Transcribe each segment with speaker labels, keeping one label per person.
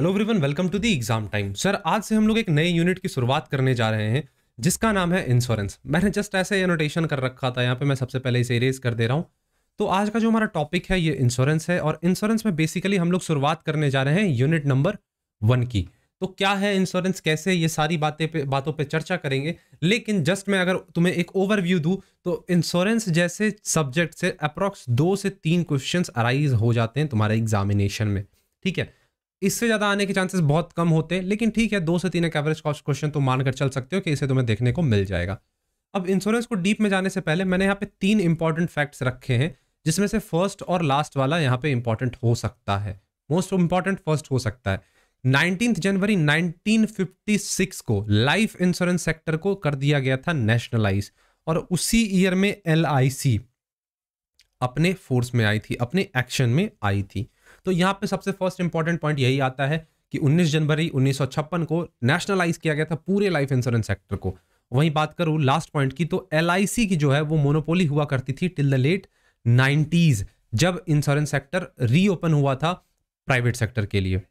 Speaker 1: hello everyone welcome to the exam time sir आज से हम लोग एक नए यूनिट की शुरुआत करने जा रहे हैं जिसका नाम है इंश्योरेंस मैंने जस्ट ऐसे एनोटेशन कर रखा था यहाँ पे मैं सबसे पहले इसे इरेज कर दे रहा हूँ तो आज का जो हमारा टॉपिक है ये इंश्योरेंस है और इंश्योरेंस में बेसिकली हम लोग शुरुआत करने जा रहे हैं यूनिट नंबर वन की तो क्या है इंश्योरेंस कैसे ये सारी बातें पे बातों पे चर्चा करेंगे लेकिन जस्ट मैं अगर तुम्हें एक ओवरव्यू दूँ तो इंश्योरेंस जैसे सब्जेक्ट से अप्रॉक्स दो से तीन क्वेश्चंस अराइज हो जाते हैं तुम्हारे एग्जामिनेशन में ठीक है इससे ज़्यादा आने के चांसेस बहुत कम होते हैं लेकिन ठीक है दो से तीन एक एवरेज कॉस्ट क्वेश्चन तो मानकर चल सकते हो कि इसे तुम्हें देखने को मिल जाएगा अब इंश्योरेंस को डीप में जाने से पहले मैंने यहाँ पे तीन इंपॉर्टेंट फैक्ट्स रखे हैं जिसमें से फर्स्ट और लास्ट वाला यहाँ पे इंपॉर्टेंट हो सकता है मोस्ट इंपॉर्टेंट फर्स्ट हो सकता है नाइनटीन जनवरी नाइनटीन को लाइफ इंश्योरेंस सेक्टर को कर दिया गया था नेशनलाइज और उसी ईयर में एल अपने फोर्स में आई थी अपने एक्शन में आई थी तो यहाँ पे सबसे फर्स्ट इंपॉर्टेंट पॉइंट यही आता है कि 19 जनवरी 1956 को नेशनलाइज किया गया था पूरे लाइफ इंश्योरेंस सेक्टर को वहीं बात करूँ लास्ट पॉइंट की तो एल की जो है वो मोनोपोली हुआ करती थी टिल द लेट नाइन्टीज जब इंश्योरेंस सेक्टर रीओपन हुआ था प्राइवेट सेक्टर के लिए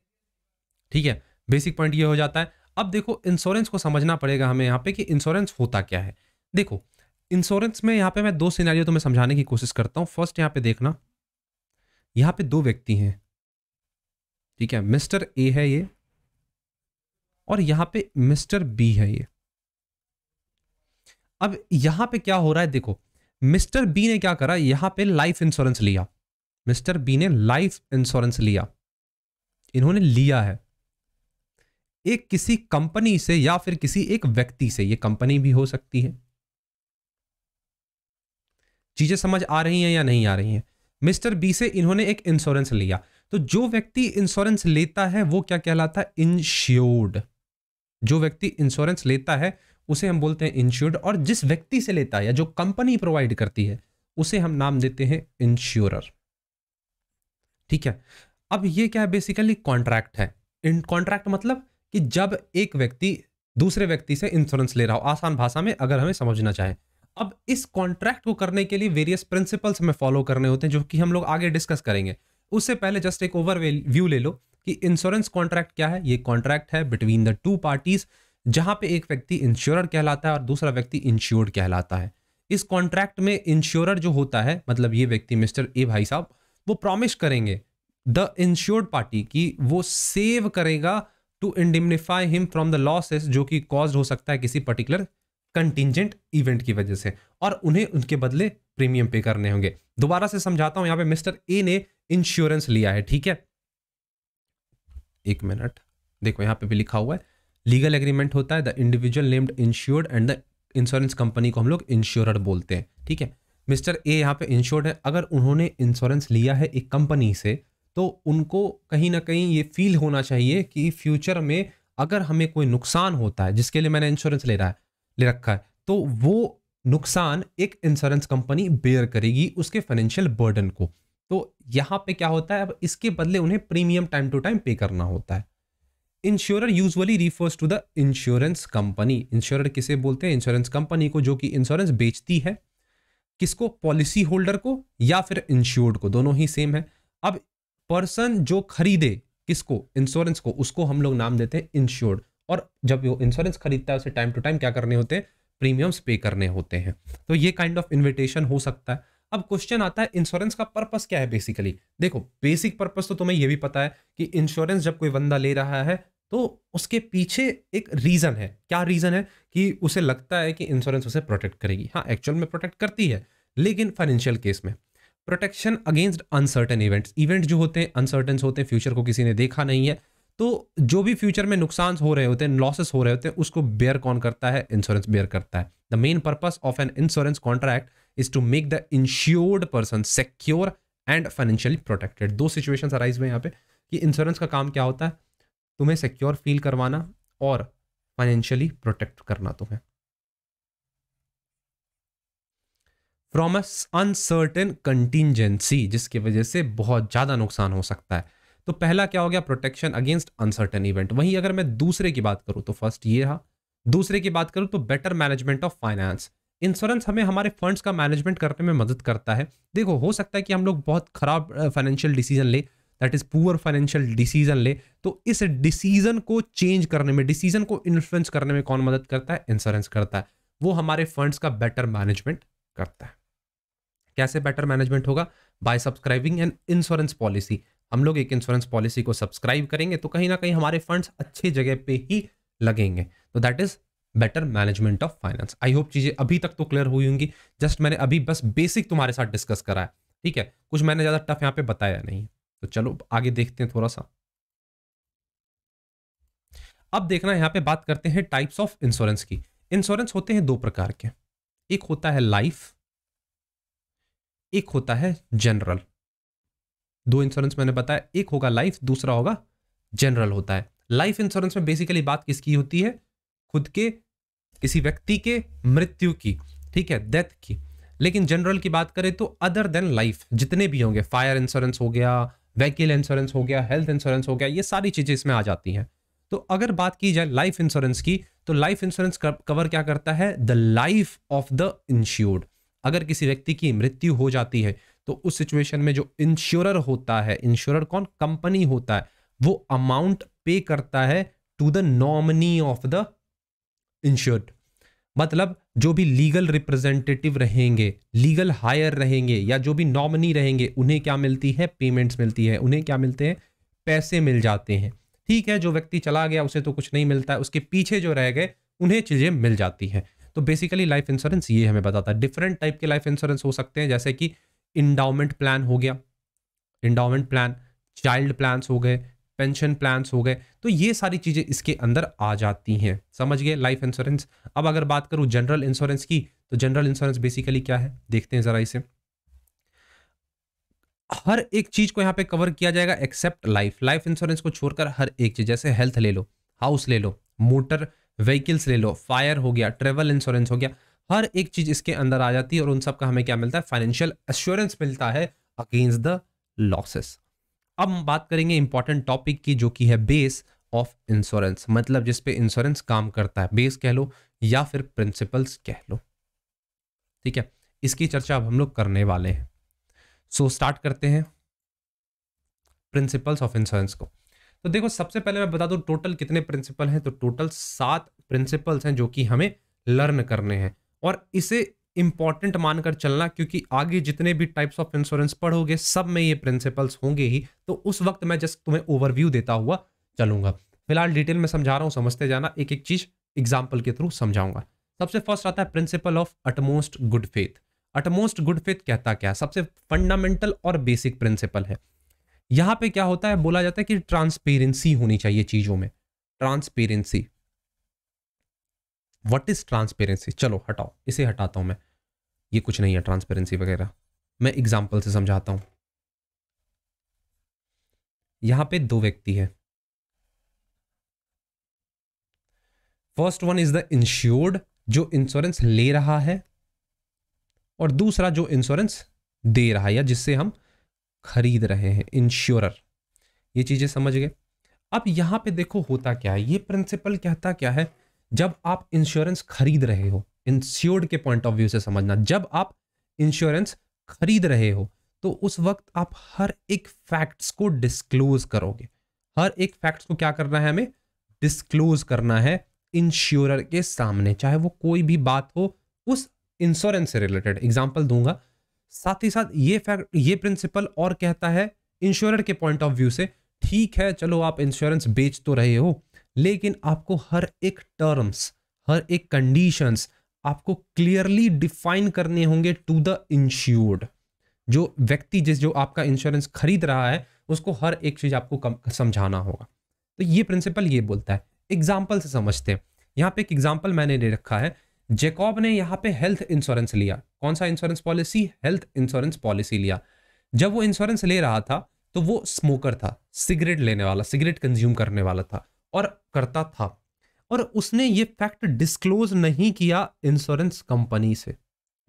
Speaker 1: ठीक है बेसिक पॉइंट ये हो जाता है अब देखो इंश्योरेंस को समझना पड़ेगा हमें यहाँ पे कि इंश्योरेंस होता क्या है देखो इंश्योरेंस में यहाँ पे मैं दो सिनेरियो तुम्हें समझाने की कोशिश करता हूँ फर्स्ट यहाँ पे देखना यहाँ पे दो व्यक्ति हैं ठीक है मिस्टर ए है ये और यहां पे मिस्टर बी है ये अब यहां पे क्या हो रहा है देखो मिस्टर बी ने क्या करा यहां पे लाइफ इंश्योरेंस लिया मिस्टर बी ने लाइफ इंश्योरेंस लिया इन्होंने लिया है एक किसी कंपनी से या फिर किसी एक व्यक्ति से ये कंपनी भी हो सकती है चीजें समझ आ रही हैं या नहीं आ रही हैं मिस्टर बी से इन्होंने एक इंश्योरेंस लिया तो जो व्यक्ति इंश्योरेंस लेता है वो क्या कहलाता है इंश्योर्ड जो व्यक्ति इंश्योरेंस लेता है उसे हम बोलते हैं इंश्योर्ड और जिस व्यक्ति से लेता है या जो कंपनी प्रोवाइड करती है उसे हम नाम देते हैं इंश्योरर ठीक है अब ये क्या है बेसिकली कॉन्ट्रैक्ट है इन कॉन्ट्रैक्ट मतलब कि जब एक व्यक्ति दूसरे व्यक्ति से इंश्योरेंस ले रहा हो आसान भाषा में अगर हमें समझना चाहे अब इस कॉन्ट्रैक्ट को करने के लिए वेरियस प्रिंसिपल्स हमें फॉलो करने होते हैं जो कि हम लोग आगे डिस्कस करेंगे उससे पहले जस्ट एक ओवर व्यू ले लो कि इंश्योरेंस कॉन्ट्रैक्ट क्या है ये कॉन्ट्रैक्ट है बिटवीन द टू पार्टीज जहां पे एक व्यक्ति इंश्योरर कहलाता है और दूसरा व्यक्ति इंश्योर्ड कहलाता है इस कॉन्ट्रैक्ट में इंश्योरर जो होता है मतलब ये व्यक्ति मिस्टर ए भाई साहब वो प्रॉमिस करेंगे द इंश्योर्ड पार्टी की वो सेव करेगा to indemnify him from the losses जो कि कॉज हो सकता है किसी पर्टिकुलर कंटिजेंट इवेंट की वजह से और उन्हें उनके बदले प्रीमियम पे करने होंगे दोबारा से समझाता हूं यहाँ पे मिस्टर ए ने इंश्योरेंस लिया है ठीक है एक मिनट देखो यहां पे भी लिखा हुआ है लीगल एग्रीमेंट होता है the individual named insured and the insurance company को हम लोग इंश्योरर बोलते हैं ठीक है मिस्टर ए यहाँ पे इंश्योर्ड है अगर उन्होंने इंश्योरेंस लिया है एक कंपनी से तो उनको कहीं ना कहीं ये फील होना चाहिए कि फ्यूचर में अगर हमें कोई नुकसान होता है जिसके लिए मैंने इंश्योरेंस ले रहा है ले रखा है तो वो नुकसान एक इंश्योरेंस कंपनी बेयर करेगी उसके फाइनेंशियल बर्डन को तो यहाँ पे क्या होता है अब इसके बदले उन्हें प्रीमियम टाइम टू टाइम पे करना होता है insurer usually refers to the insurance company insurer किसे बोलते हैं इंश्योरेंस कंपनी को जो कि इंश्योरेंस बेचती है किसको पॉलिसी होल्डर को या फिर इंश्योर्ड को दोनों ही सेम है अब पर्सन जो खरीदे किसको इंश्योरेंस को उसको हम लोग नाम देते हैं इंश्योर्ड और जब वो इंश्योरेंस खरीदता है उसे टाइम टू टाइम क्या करने होते हैं प्रीमियम्स पे करने होते हैं तो ये काइंड ऑफ इन्विटेशन हो सकता है अब क्वेश्चन आता है इंश्योरेंस का पर्पस क्या है बेसिकली देखो बेसिक पर्पस तो तुम्हें यह भी पता है कि इंश्योरेंस जब कोई बंदा ले रहा है तो उसके पीछे एक रीज़न है क्या रीज़न है कि उसे लगता है कि इंश्योरेंस उसे प्रोटेक्ट करेगी हाँ एक्चुअल में प्रोटेक्ट करती है लेकिन फाइनेंशियल केस में protection against uncertain events event जो होते हैं अनसर्टन होते हैं फ्यूचर को किसी ने देखा नहीं है तो जो भी फ्यूचर में नुकसान हो रहे होते हैं लॉसेस हो रहे होते हैं उसको बेयर कौन करता है इंश्योरेंस बेयर करता है the main purpose of an insurance contract is to make the insured person secure and financially protected दो सिचुएशन अराइज हुए यहाँ पे कि इंश्योरेंस का काम क्या होता है तुम्हें सिक्योर फील करवाना और फाइनेंशियली प्रोटेक्ट करना तुम्हें फ्रॉम अनसर्टेन कंटिजेंसी जिसकी वजह से बहुत ज़्यादा नुकसान हो सकता है तो पहला क्या हो गया प्रोटेक्शन अगेंस्ट अनसर्टेन इवेंट वहीं अगर मैं दूसरे की बात करूं तो फर्स्ट ये रहा दूसरे की बात करूं तो better management of finance insurance हमें हमारे फंड्स का मैनेजमेंट करने में मदद करता है देखो हो सकता है कि हम लोग बहुत खराब फाइनेंशियल डिसीजन ले that is poor financial decision ले तो इस डिसीजन को चेंज करने में डिसीजन को इन्फ्लुएंस करने में कौन मदद करता है इंश्योरेंस करता है वो हमारे फंड्स का बेटर मैनेजमेंट करता है कैसे बेटर मैनेजमेंट होगा by subscribing an insurance policy हम लोग एक इंश्योरेंस पॉलिसी को सब्सक्राइब करेंगे तो कहीं ना कहीं हमारे फंड्स अच्छी जगह पे ही लगेंगे तो that is better management of finance I hope चीज़ें अभी तक तो क्लियर हुई होंगी जस्ट मैंने अभी बस बेसिक तुम्हारे साथ डिस्कस करा है ठीक है कुछ मैंने ज़्यादा टफ यहाँ पे बताया नहीं तो चलो आगे देखते हैं थोड़ा सा अब देखना यहाँ पे बात करते हैं टाइप्स ऑफ इंश्योरेंस की इंश्योरेंस होते हैं दो प्रकार के एक होता है लाइफ एक होता है जनरल दो इंश्योरेंस मैंने बताया एक होगा लाइफ दूसरा होगा जनरल होता है लाइफ इंश्योरेंस में बेसिकली बात किसकी होती है खुद के किसी व्यक्ति के मृत्यु की ठीक है डेथ की लेकिन जनरल की बात करें तो अदर देन लाइफ जितने भी होंगे फायर इंश्योरेंस हो गया व्हीकल इंश्योरेंस हो गया हेल्थ इंश्योरेंस हो गया ये सारी चीज़ें इसमें आ जाती हैं तो अगर बात की जाए लाइफ इंश्योरेंस की तो लाइफ इंश्योरेंस कवर क्या करता है the life of the insured अगर किसी व्यक्ति की मृत्यु हो जाती है तो उस सिचुएशन में जो इंश्योरर होता है इंश्योरर कौन कंपनी होता है वो अमाउंट पे करता है to the nominee of the insured मतलब जो भी लीगल रिप्रेजेंटेटिव रहेंगे लीगल हायर रहेंगे या जो भी नॉमिनी रहेंगे उन्हें क्या मिलती है पेमेंट्स मिलती है उन्हें क्या मिलते हैं पैसे मिल जाते हैं ठीक है जो व्यक्ति चला गया उसे तो कुछ नहीं मिलता है उसके पीछे जो रह गए उन्हें चीज़ें मिल जाती हैं तो बेसिकली लाइफ इंश्योरेंस ये हमें बताता है डिफरेंट टाइप के लाइफ इंश्योरेंस हो सकते हैं जैसे कि इंडाउमेंट प्लान हो गया इंडाउमेंट प्लान चाइल्ड प्लान्स हो गए पेंशन प्लान्स हो गए तो ये सारी चीज़ें इसके अंदर आ जाती हैं समझ गए लाइफ इंश्योरेंस अब अगर बात करूँ जनरल इंश्योरेंस की तो जनरल इंश्योरेंस बेसिकली क्या है देखते हैं ज़रा इसे हर एक चीज़ को यहाँ पे कवर किया जाएगा एक्सेप्ट लाइफ लाइफ इंश्योरेंस को छोड़कर हर एक चीज़ जैसे हेल्थ ले लो हाउस ले लो मोटर व्हीकल्स ले लो फायर हो गया ट्रेवल इंश्योरेंस हो गया हर एक चीज़ इसके अंदर आ जाती है और उन सब का हमें क्या मिलता है फाइनेंशियल एश्योरेंस मिलता है अगेंस्ट द लॉसेस अब हम बात करेंगे इंपॉर्टेंट टॉपिक की जो कि है बेस ऑफ इंश्योरेंस मतलब जिस पे इंश्योरेंस काम करता है बेस कह लो या फिर प्रिंसिपल्स कह लो ठीक है इसकी चर्चा अब हम लोग करने वाले हैं सो so, स्टार्ट करते हैं प्रिंसिपल्स ऑफ इंश्योरेंस को तो देखो सबसे पहले मैं बता दूं टोटल कितने प्रिंसिपल हैं तो टोटल सात प्रिंसिपल्स हैं जो कि हमें लर्न करने हैं और इसे इंपॉर्टेंट मानकर चलना क्योंकि आगे जितने भी टाइप्स ऑफ इंश्योरेंस पढ़ोगे सब में ये प्रिंसिपल्स होंगे ही तो उस वक्त मैं जस्ट तुम्हें ओवरव्यू देता हुआ चलूंगा फिलहाल डिटेल में समझा रहा हूँ समझते जाना एक एक चीज एग्जाम्पल के थ्रू समझाऊंगा सबसे फर्स्ट आता है principle of utmost good faith utmost good faith कहता क्या सबसे फंडामेंटल और बेसिक प्रिंसिपल है यहाँ पे क्या होता है बोला जाता है कि ट्रांसपेरेंसी होनी चाहिए चीज़ों में ट्रांसपेरेंसी व्हाट इज़ ट्रांसपेरेंसी चलो हटाओ इसे हटाता हूं मैं ये कुछ नहीं है ट्रांसपेरेंसी वगैरह मैं एग्जाम्पल से समझाता हूं यहां पे दो व्यक्ति है first one is the insured जो इंश्योरेंस ले रहा है और दूसरा जो इंश्योरेंस दे रहा है या जिससे हम खरीद रहे हैं इंश्योरर ये चीज़ें समझ गए अब यहां पे देखो होता क्या है ये प्रिंसिपल कहता क्या है जब आप इंश्योरेंस खरीद रहे हो इंश्योर्ड के पॉइंट ऑफ व्यू से समझना जब आप इंश्योरेंस खरीद रहे हो तो उस वक्त आप हर एक फैक्ट्स को डिस्क्लोज करोगे हर एक फैक्ट्स को क्या करना है हमें डिस्क्लोज करना है इंश्योरर के सामने चाहे वो कोई भी बात हो उस इंश्योरेंस से रिलेटेड एग्जाम्पल दूंगा साथ ही साथ ये फैक्ट ये प्रिंसिपल और कहता है इंश्योरर के पॉइंट ऑफ व्यू से ठीक है चलो आप इंश्योरेंस बेच तो रहे हो लेकिन आपको हर एक टर्म्स हर एक कंडीशंस आपको क्लियरली डिफाइन करने होंगे टू द इंश्योर्ड जो व्यक्ति जिस जो आपका इंश्योरेंस खरीद रहा है उसको हर एक चीज़ आपको समझाना होगा तो ये प्रिंसिपल ये बोलता है एग्जाम्पल से समझते हैं यहाँ पे एक एग्जाम्पल मैंने ले रखा है जेकॉब ने यहाँ पे हेल्थ इंश्योरेंस लिया कौन सा insurance policy health insurance policy लिया जब वो इंश्योरेंस ले रहा था तो वो स्मोकर था सिगरेट लेने वाला सिगरेट कंज्यूम करने वाला था और करता था और उसने ये फैक्ट डिस्क्लोज नहीं किया इंश्योरेंस कंपनी से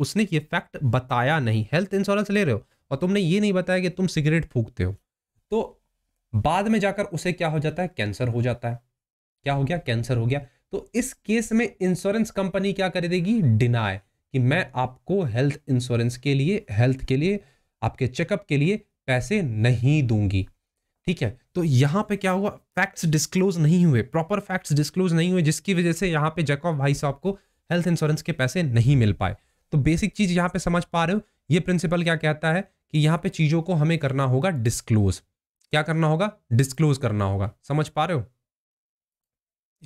Speaker 1: उसने ये फैक्ट बताया नहीं हेल्थ इंश्योरेंस ले रहे हो और तुमने ये नहीं बताया कि तुम सिगरेट फूकते हो तो बाद में जाकर उसे क्या हो जाता है कैंसर हो जाता है क्या हो गया कैंसर हो गया तो इस केस में इंश्योरेंस कंपनी क्या कर देगी डिनाय कि मैं आपको हेल्थ इंश्योरेंस के लिए हेल्थ के लिए आपके चेकअप के लिए पैसे नहीं दूंगी ठीक है तो यहाँ पे क्या हुआ फैक्ट्स डिस्क्लोज नहीं हुए प्रॉपर फैक्ट्स डिस्क्लोज नहीं हुए जिसकी वजह से यहाँ पे जैकॉफ भाई साहब को हेल्थ इंश्योरेंस के पैसे नहीं मिल पाए तो बेसिक चीज़ यहाँ पे समझ पा रहे हो ये प्रिंसिपल क्या कहता है कि यहाँ पे चीज़ों को हमें करना होगा डिस्क्लोज क्या करना होगा डिस्क्लोज करना होगा समझ पा रहे हो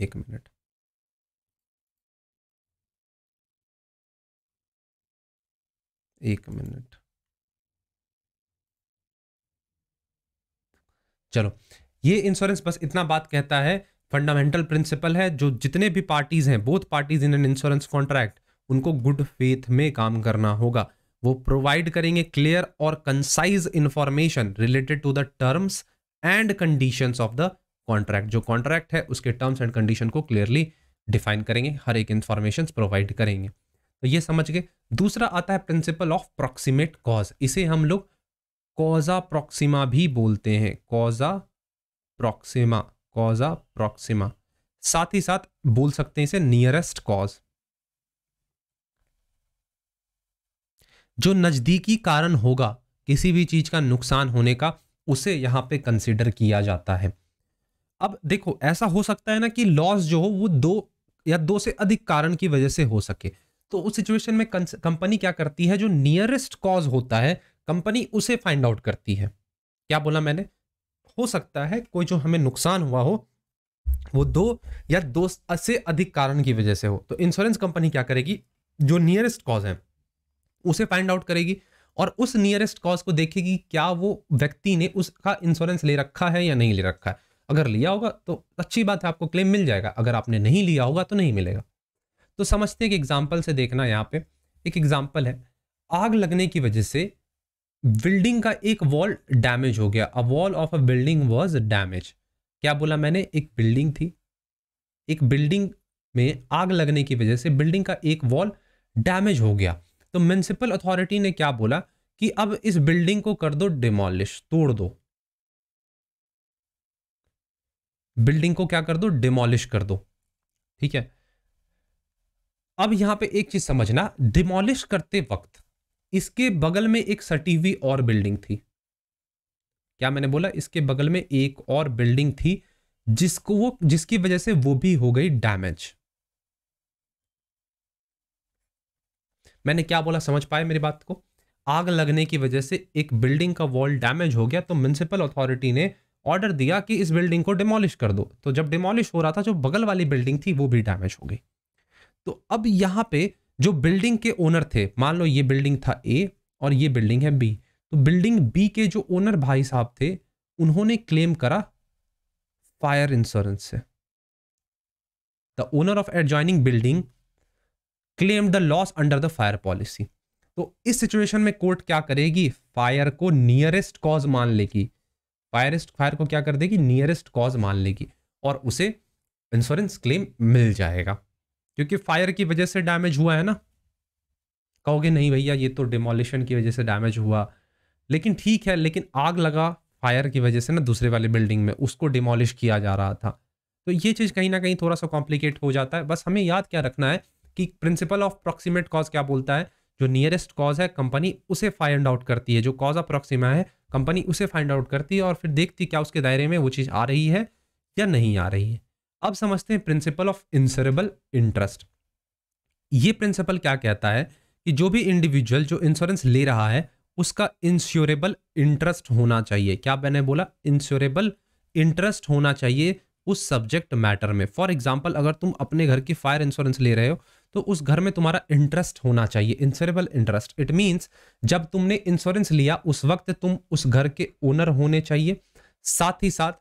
Speaker 1: एक मिनट एक मिनट चलो ये इंश्योरेंस बस इतना बात कहता है फंडामेंटल प्रिंसिपल है जो जितने भी पार्टीज हैं both parties in an insurance contract उनको गुड फेथ में काम करना होगा वो प्रोवाइड करेंगे क्लियर और concise information related to the terms and conditions of the contract जो कॉन्ट्रैक्ट है उसके टर्म्स एंड कंडीशन को क्लियरली डिफाइन करेंगे हर एक इंफॉर्मेशन प्रोवाइड करेंगे तो ये समझ गए दूसरा आता है प्रिंसिपल ऑफ प्रॉक्सीमेट कॉज इसे हम लोग कॉजा प्रोक्सीमा भी बोलते हैं कॉजा प्रोक्सीमा कॉजा प्रोक्सीमा साथ ही साथ बोल सकते हैं इसे नियरेस्ट कॉज जो नज़दीकी कारण होगा किसी भी चीज़ का नुकसान होने का उसे यहां पे कंसिडर किया जाता है अब देखो ऐसा हो सकता है ना कि लॉस जो हो वो दो या दो से अधिक कारण की वजह से हो सके तो उस सिचुएशन में कंपनी क्या करती है जो नियरेस्ट कॉज होता है कंपनी उसे फाइंड आउट करती है क्या बोला मैंने हो सकता है कोई जो हमें नुकसान हुआ हो वो दो या दो से अधिक कारण की वजह से हो तो इंश्योरेंस कंपनी क्या करेगी जो नियरेस्ट कॉज है उसे फाइंड आउट करेगी और उस नियरेस्ट कॉज को देखेगी क्या वो व्यक्ति ने उसका इंश्योरेंस ले रखा है या नहीं ले रखा है अगर लिया होगा तो अच्छी बात है आपको क्लेम मिल जाएगा अगर आपने नहीं लिया होगा तो नहीं मिलेगा तो समझते हैं कि एग्जाम्पल से देखना यहाँ पे एक एग्जाम्पल है आग लगने की वजह से बिल्डिंग का एक वॉल डैमेज हो गया a wall of a building was damage क्या बोला मैंने एक बिल्डिंग थी एक बिल्डिंग में आग लगने की वजह से बिल्डिंग का एक वॉल डैमेज हो गया तो म्यूनसिपल अथॉरिटी ने क्या बोला कि अब इस बिल्डिंग को कर दो डिमोलिश तोड़ दो बिल्डिंग को क्या कर दो डिमोलिश कर दो ठीक है अब यहां पे एक चीज समझना डिमोलिश करते वक्त इसके बगल में एक सटी हुई और बिल्डिंग थी क्या मैंने बोला इसके बगल में एक और बिल्डिंग थी जिसको वो जिसकी वजह से वो भी हो गई डैमेज मैंने क्या बोला समझ पाए मेरी बात को आग लगने की वजह से एक बिल्डिंग का वॉल डैमेज हो गया तो म्यूनसिपल अथॉरिटी ने ऑर्डर दिया कि इस बिल्डिंग को डिमोलिश कर दो तो जब डिमोलिश हो रहा था जो बगल वाली बिल्डिंग थी वो भी डैमेज हो गई तो अब यहां पे जो बिल्डिंग के ओनर थे मान लो ये बिल्डिंग था ए और ये बिल्डिंग है बी तो बिल्डिंग बी के जो ओनर भाई साहब थे उन्होंने क्लेम करा फायर इंश्योरेंस से the owner of adjoining building claim the loss under the fire policy तो इस सिचुएशन में कोर्ट क्या करेगी फायर को नियरेस्ट कॉज मान लेगी फायरेस्ट फायर को क्या कर देगी नियरेस्ट कॉज मान लेगी और उसे इंश्योरेंस क्लेम मिल जाएगा क्योंकि फायर की वजह से डैमेज हुआ है ना कहोगे नहीं भैया ये तो डिमोलिशन की वजह से डैमेज हुआ लेकिन ठीक है लेकिन आग लगा फायर की वजह से ना दूसरे वाले बिल्डिंग में उसको डिमोलिश किया जा रहा था तो ये चीज़ कहीं ना कहीं थोड़ा सा कॉम्प्लिकेट हो जाता है बस हमें याद क्या रखना है कि प्रिंसिपल ऑफ अप्रॉक्सीमेट कॉज क्या बोलता है जो नियरेस्ट कॉज है कंपनी उसे फाइंड आउट करती है जो कॉज ऑफ प्रॉक्सीमा है कंपनी उसे फाइंड आउट करती है और फिर देखती क्या उसके दायरे में वो चीज़ आ रही है या नहीं आ रही है अब समझते हैं प्रिंसिपल ऑफ इंसरेबल इंटरेस्ट ये प्रिंसिपल क्या कहता है कि जो भी इंडिविजुअल जो इंश्योरेंस ले रहा है उसका इंश्योरेबल इंटरेस्ट होना चाहिए क्या मैंने बोला इंश्योरेबल इंटरेस्ट होना चाहिए उस सब्जेक्ट मैटर में फॉर एग्जाम्पल अगर तुम अपने घर की फायर इंश्योरेंस ले रहे हो तो उस घर में तुम्हारा इंटरेस्ट होना चाहिए इंश्योरेबल इंटरेस्ट इट मीन्स जब तुमने इंश्योरेंस लिया उस वक्त तुम उस घर के ओनर होने चाहिए साथ ही साथ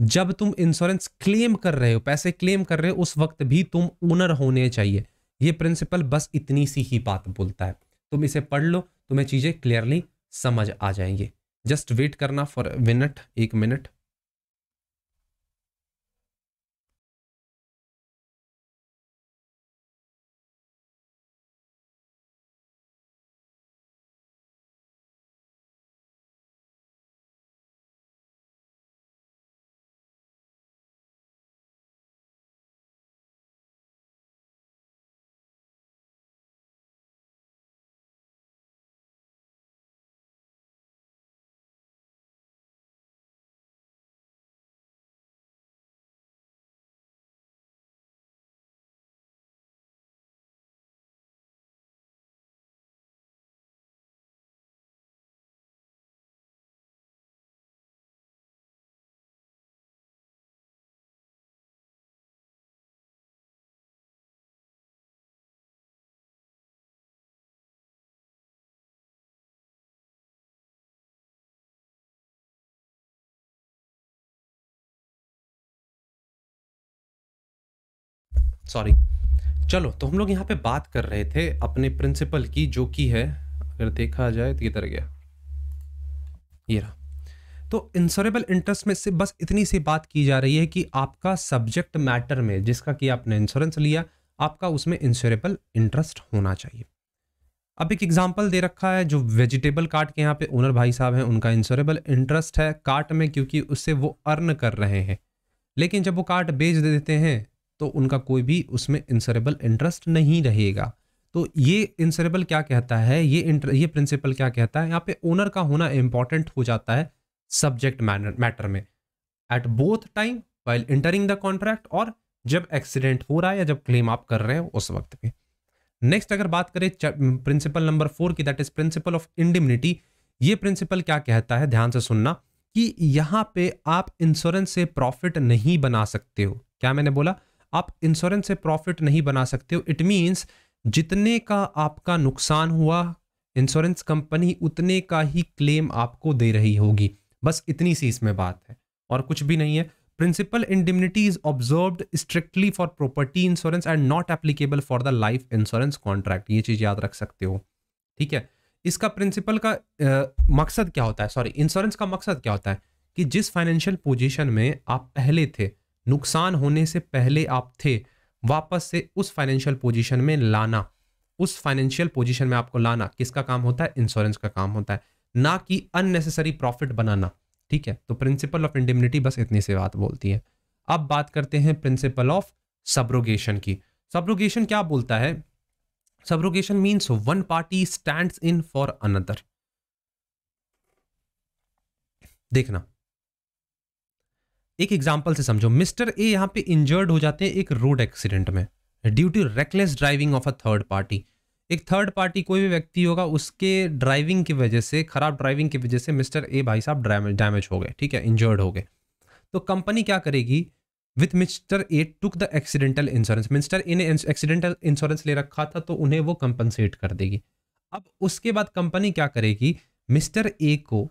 Speaker 1: जब तुम इंश्योरेंस क्लेम कर रहे हो पैसे क्लेम कर रहे हो उस वक्त भी तुम ओनर होने चाहिए ये प्रिंसिपल बस इतनी सी ही बात बोलता है तुम इसे पढ़ लो तुम्हें चीज़ें क्लियरली समझ आ जाएंगे जस्ट वेट करना फॉर मिनट एक मिनट सॉरी चलो तो हम लोग यहाँ पे बात कर रहे थे अपने प्रिंसिपल की जो कि है अगर देखा जाए तो किधर गया ये रहा तो इंसोरेबल इंटरेस्ट में से बस इतनी सी बात की जा रही है कि आपका सब्जेक्ट मैटर में जिसका कि आपने इंश्योरेंस लिया आपका उसमें इंश्योरेबल इंटरेस्ट होना चाहिए अब एक एग्जांपल दे रखा है जो वेजिटेबल कार्ट के यहाँ पे ओनर भाई साहब हैं उनका इंश्योरेबल इंटरेस्ट है कार्ट में क्योंकि उससे वो अर्न कर रहे हैं लेकिन जब वो कार्ट बेच देते हैं तो उनका कोई भी उसमें इंसरेबल इंटरेस्ट नहीं रहेगा तो ये इंसरेबल क्या कहता है ये इंटर ये प्रिंसिपल क्या कहता है यहाँ पे ओनर का होना इंपॉर्टेंट हो जाता है सब्जेक्ट मैटर में at both time while entering the contract और जब एक्सीडेंट हो रहा है या जब क्लेम आप कर रहे हो उस वक्त पे नेक्स्ट अगर बात करें प्रिंसिपल नंबर फोर की that is principle of indemnity ये प्रिंसिपल क्या कहता है ध्यान से सुनना कि यहाँ पे आप इंश्योरेंस से प्रॉफिट नहीं बना सकते हो क्या मैंने बोला आप इंश्योरेंस से प्रॉफिट नहीं बना सकते हो इट मीन्स जितने का आपका नुकसान हुआ इंश्योरेंस कंपनी उतने का ही क्लेम आपको दे रही होगी बस इतनी सी इसमें बात है और कुछ भी नहीं है principle indemnity is observed strictly for property insurance and not applicable for the life insurance contract ये चीज़ याद रख सकते हो ठीक है इसका प्रिंसिपल का आ, मकसद क्या होता है सॉरी इंश्योरेंस का मकसद क्या होता है कि जिस फाइनेंशियल पोजिशन में आप पहले थे नुकसान होने से पहले आप थे वापस से उस फाइनेंशियल पोजीशन में लाना उस फाइनेंशियल पोजीशन में आपको लाना किसका काम होता है इंश्योरेंस का काम होता है ना कि अननेसेसरी प्रॉफिट बनाना ठीक है तो प्रिंसिपल ऑफ इंडिमिनिटी बस इतनी सी बात बोलती है अब बात करते हैं प्रिंसिपल ऑफ सब्रोगेशन की सब्रोगेशन क्या बोलता है subrogation means one party stand in for another देखना एक एग्जाम्पल से समझो मिस्टर ए यहाँ पे इंजर्ड हो जाते हैं एक रोड एक्सीडेंट में due to reckless driving of a third party एक थर्ड पार्टी कोई भी व्यक्ति होगा उसके ड्राइविंग की वजह से खराब ड्राइविंग की वजह से मिस्टर ए भाई साहब डैमेज हो गए ठीक है इंजर्ड हो गए तो कंपनी क्या करेगी with mister A took the accidental insurance mister A ने एक्सीडेंटल इंश्योरेंस ले रखा था तो उन्हें वो कंपनसेट कर देगी अब उसके बाद कंपनी क्या करेगी मिस्टर ए को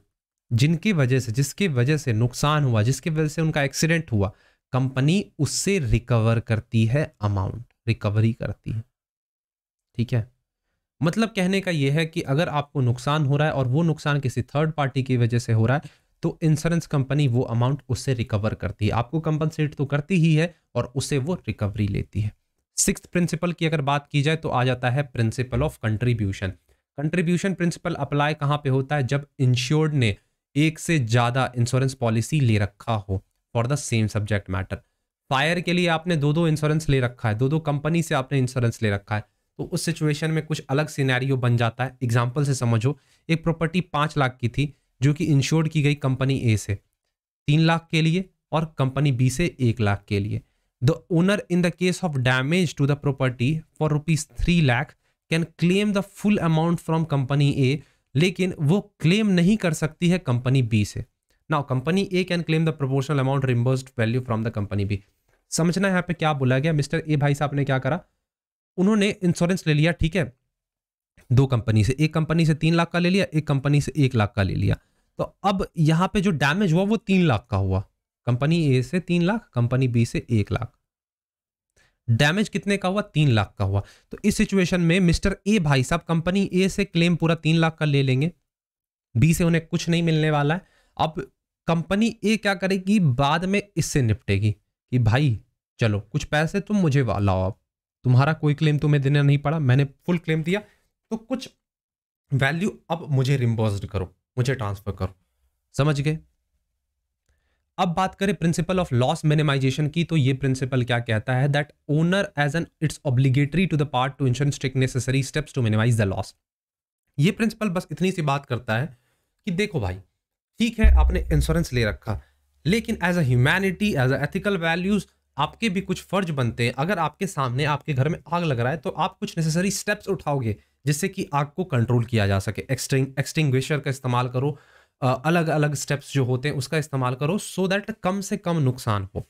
Speaker 1: जिनकी वजह से जिसकी वजह से नुकसान हुआ जिसकी वजह से उनका एक्सीडेंट हुआ कंपनी उससे रिकवर करती है अमाउंट रिकवरी करती है ठीक है मतलब कहने का यह है कि अगर आपको नुकसान हो रहा है और वो नुकसान किसी थर्ड पार्टी की वजह से हो रहा है तो इंश्योरेंस कंपनी वो अमाउंट उससे रिकवर करती है आपको कंपनसेट तो करती ही है और उसे वो रिकवरी लेती है सिक्स प्रिंसिपल की अगर बात की जाए तो आ जाता है principle of contribution contribution principle apply कहाँ पे होता है जब इंश्योर्ड ने एक से ज़्यादा इंश्योरेंस पॉलिसी ले रखा हो for the same subject matter fire के लिए आपने दो दो इंश्योरेंस ले रखा है दो दो कंपनी से आपने इंश्योरेंस ले रखा है तो उस सिचुएशन में कुछ अलग सिनेरियो बन जाता है एग्जाम्पल से समझो एक प्रॉपर्टी पाँच लाख की थी जो कि इंश्योर्ड की गई कंपनी ए से तीन लाख के लिए और कंपनी बी से एक लाख के लिए the owner in the case of damage to the property for rupees three lakh can claim the full amount from company A लेकिन वो क्लेम नहीं कर सकती है कंपनी बी से now company A can claim the proportional amount reimbursed value from the company B समझना यहाँ पे क्या बोला गया मिस्टर ए भाई साहब ने क्या करा उन्होंने इंश्योरेंस ले लिया ठीक है दो कंपनी से एक कंपनी से तीन लाख का ले लिया एक कंपनी से एक लाख का ले लिया तो अब यहाँ पे जो डैमेज हुआ वो तीन लाख का हुआ कंपनी ए से तीन लाख कंपनी बी से एक लाख डैमेज कितने का हुआ तीन लाख का हुआ तो इस सिचुएशन में मिस्टर ए भाई साहब कंपनी ए से क्लेम पूरा तीन लाख का ले लेंगे बी से उन्हें कुछ नहीं मिलने वाला है अब कंपनी ए क्या करेगी बाद में इससे निपटेगी कि भाई चलो कुछ पैसे तुम मुझे लाओ अब तुम्हारा कोई क्लेम तुम्हें देना नहीं पड़ा मैंने फुल क्लेम दिया तो कुछ वैल्यू अब मुझे रिम्बोज करो मुझे ट्रांसफ़र करो समझ गए अब बात करें प्रिंसिपल ऑफ लॉस मिनिमाइजेशन की तो ये प्रिंसिपल क्या कहता है that owner as an it's obligatory to the part to insurance take necessary steps to minimize the loss ये प्रिंसिपल बस इतनी सी बात करता है कि देखो भाई ठीक है आपने इंश्योरेंस ले रखा लेकिन as a humanity as a ethical values आपके भी कुछ फर्ज बनते हैं अगर आपके सामने आपके घर में आग लग रहा है तो आप कुछ नेसेसरी स्टेप्स उठाओगे जिससे कि आग को कंट्रोल किया जा सके एक्सटिंग एक्सटिंग्विशर का इस्तेमाल करो अलग अलग स्टेप्स जो होते हैं उसका इस्तेमाल करो सो so दैट कम से कम नुकसान हो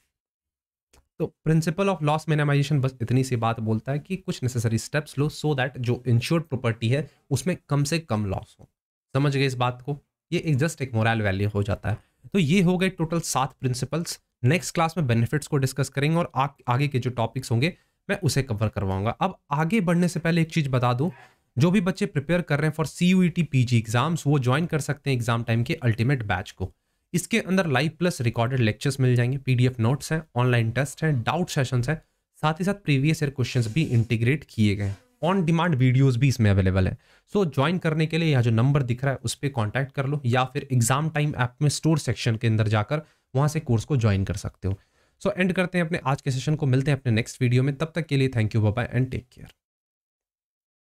Speaker 1: तो प्रिंसिपल ऑफ लॉस मिनिमाइजेशन बस इतनी सी बात बोलता है कि कुछ नेसेसरी स्टेप्स लो सो so दैट जो इंश्योर्ड प्रॉपर्टी है उसमें कम से कम लॉस हो समझ गए इस बात को ये एक जस्ट एक मोरल वैल्यू हो जाता है तो ये हो गए टोटल सात प्रिंसिपल्स नेक्स्ट क्लास में बेनिफिट्स को डिस्कस करेंगे और आ, आगे के जो टॉपिक्स होंगे मैं उसे कवर करवाऊंगा अब आगे बढ़ने से पहले एक चीज़ बता दूँ जो भी बच्चे प्रिपेयर कर रहे हैं for C U T P G exams वो ज्वाइन कर सकते हैं एग्जाम टाइम के अल्टीमेट बैच को इसके अंदर लाइव प्लस रिकॉर्डेड लेक्चर्स मिल जाएंगे पीडीएफ नोट्स हैं ऑनलाइन टेस्ट हैं डाउट सेशंस हैं साथ ही साथ प्रीवियस ईयर क्वेश्चन भी इंटीग्रेट किए गए हैं ऑन डिमांड वीडियोस भी इसमें अवेलेबल है सो so, ज्वाइन करने के लिए यह जो नंबर दिख रहा है उस पर कॉन्टैक्ट कर लो या फिर एग्जाम टाइम ऐप में स्टोर सेक्शन के अंदर जाकर वहाँ से कोर्स को ज्वाइन कर सकते हो सो so, एंड करते हैं अपने आज के सेशन को मिलते हैं अपने नेक्स्ट वीडियो में तब तक के लिए thank you bye and take care